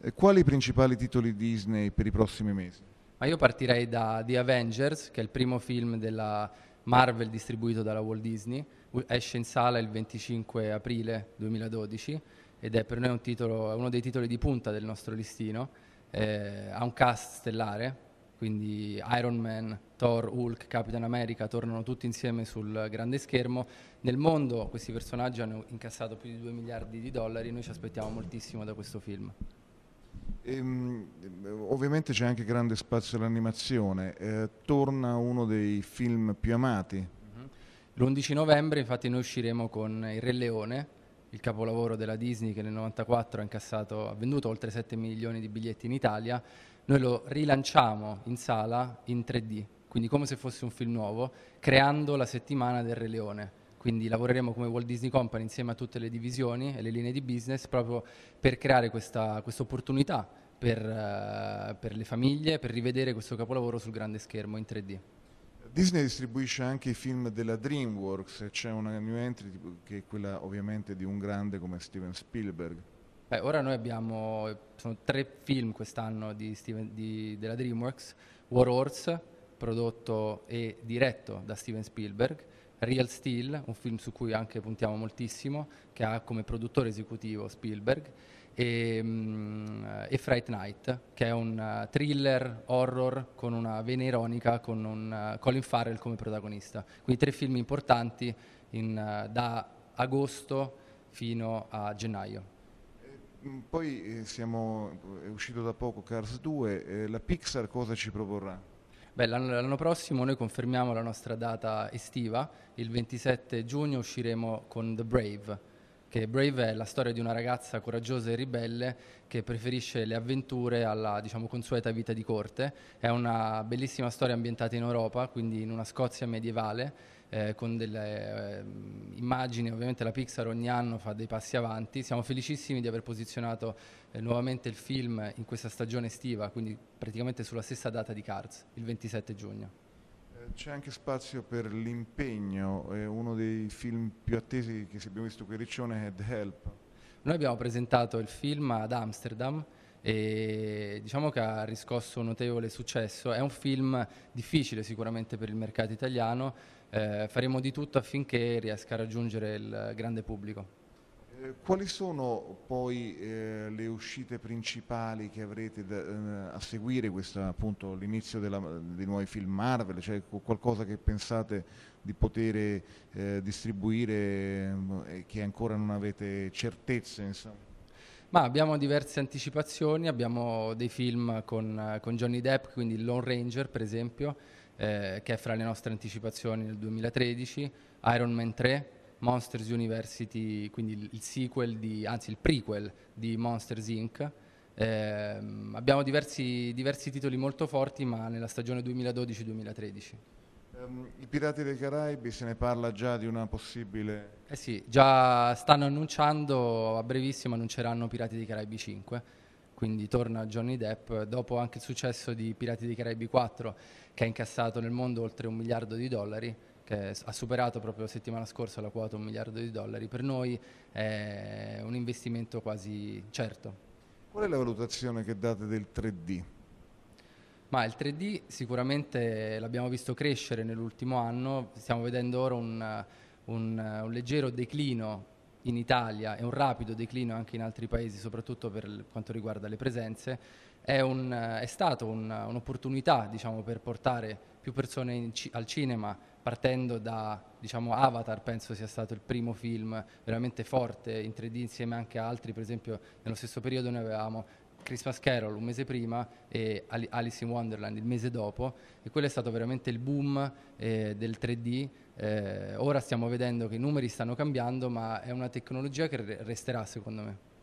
Eh, quali i principali titoli Disney per i prossimi mesi? Ma io partirei da The Avengers, che è il primo film della Marvel distribuito dalla Walt Disney, esce in sala il 25 aprile 2012 ed è per noi un titolo, uno dei titoli di punta del nostro listino, eh, ha un cast stellare, quindi Iron Man, Thor, Hulk, Capitan America tornano tutti insieme sul grande schermo. Nel mondo questi personaggi hanno incassato più di 2 miliardi di dollari, noi ci aspettiamo moltissimo da questo film. Ehm, ovviamente c'è anche grande spazio all'animazione, eh, torna uno dei film più amati. L'11 novembre infatti noi usciremo con Il Re Leone, il capolavoro della Disney che nel 1994 ha, ha venduto oltre 7 milioni di biglietti in Italia, noi lo rilanciamo in sala in 3D, quindi come se fosse un film nuovo, creando la settimana del Re Leone quindi lavoreremo come Walt Disney Company insieme a tutte le divisioni e le linee di business proprio per creare questa opportunità per, uh, per le famiglie, per rivedere questo capolavoro sul grande schermo in 3D. Disney distribuisce anche i film della DreamWorks, c'è una new entry che è quella ovviamente di un grande come Steven Spielberg. Beh, ora noi abbiamo tre film quest'anno della DreamWorks, War Horse, prodotto e diretto da Steven Spielberg, Real Steel, un film su cui anche puntiamo moltissimo, che ha come produttore esecutivo Spielberg, e, um, e Fright Night, che è un uh, thriller horror con una vena ironica con un, uh, Colin Farrell come protagonista. Quindi tre film importanti in, uh, da agosto fino a gennaio. Eh, mm, poi eh, siamo, è uscito da poco Cars 2, eh, la Pixar cosa ci proporrà? Beh, l'anno, l'anno, prossimo noi confermiamo la nostra data estiva, il 27 giugno usciremo con The Brave, che Brave è la storia di una ragazza coraggiosa e ribelle che preferisce le avventure alla diciamo, consueta vita di corte. È una bellissima storia ambientata in Europa, quindi in una Scozia medievale eh, con delle eh, immagini, ovviamente la Pixar ogni anno fa dei passi avanti, siamo felicissimi di aver posizionato eh, nuovamente il film in questa stagione estiva, quindi praticamente sulla stessa data di Cars, il 27 giugno. Eh, c'è anche spazio per l'impegno, uno dei film più attesi che abbiamo visto qui a Riccione è The Help. Noi abbiamo presentato il film ad Amsterdam, e diciamo che ha riscosso un notevole successo. È un film difficile sicuramente per il mercato italiano, eh, faremo di tutto affinché riesca a raggiungere il grande pubblico. Eh, quali sono poi eh, le uscite principali che avrete da, eh, a seguire questa, appunto, l'inizio della, dei nuovi film Marvel? Cioè qualcosa che pensate di poter eh, distribuire mm, e che ancora non avete certezze? Insomma? Ma abbiamo diverse anticipazioni, abbiamo dei film con, con Johnny Depp, quindi Lone Ranger per esempio, eh, che è fra le nostre anticipazioni nel 2013, Iron Man 3, Monsters University, quindi il sequel di, anzi il prequel di Monsters Inc. Eh, abbiamo diversi, diversi titoli molto forti, ma nella stagione 2012-2013 ehm, i Pirati dei Caraibi se ne parla già di una possibile... Eh sì, già stanno annunciando, a brevissimo annunceranno Pirati dei Caraibi 5, quindi torna Johnny Depp, dopo anche il successo di Pirati dei Caraibi 4, che ha incassato nel mondo oltre un miliardo di dollari, che ha superato proprio settimana scorsa la quota un miliardo di dollari, per noi è un investimento quasi certo. Qual è la valutazione che date del 3D? Ma il 3D sicuramente l'abbiamo visto crescere nell'ultimo anno, stiamo vedendo ora un, un, un, leggero declino in Italia e un rapido declino anche in altri paesi, soprattutto per quanto riguarda le presenze. È, un, è stato un'opportunità diciamo, per portare più persone ci, al cinema, partendo da diciamo, Avatar, penso sia stato il primo film veramente forte in 3D insieme anche a altri, per esempio nello stesso periodo noi avevamo Christmas Carol un mese prima e Alice in Wonderland il mese dopo e quello è stato veramente il boom eh, del 3D. Eh, ora stiamo vedendo che i numeri stanno cambiando ma è una tecnologia che resterà secondo me.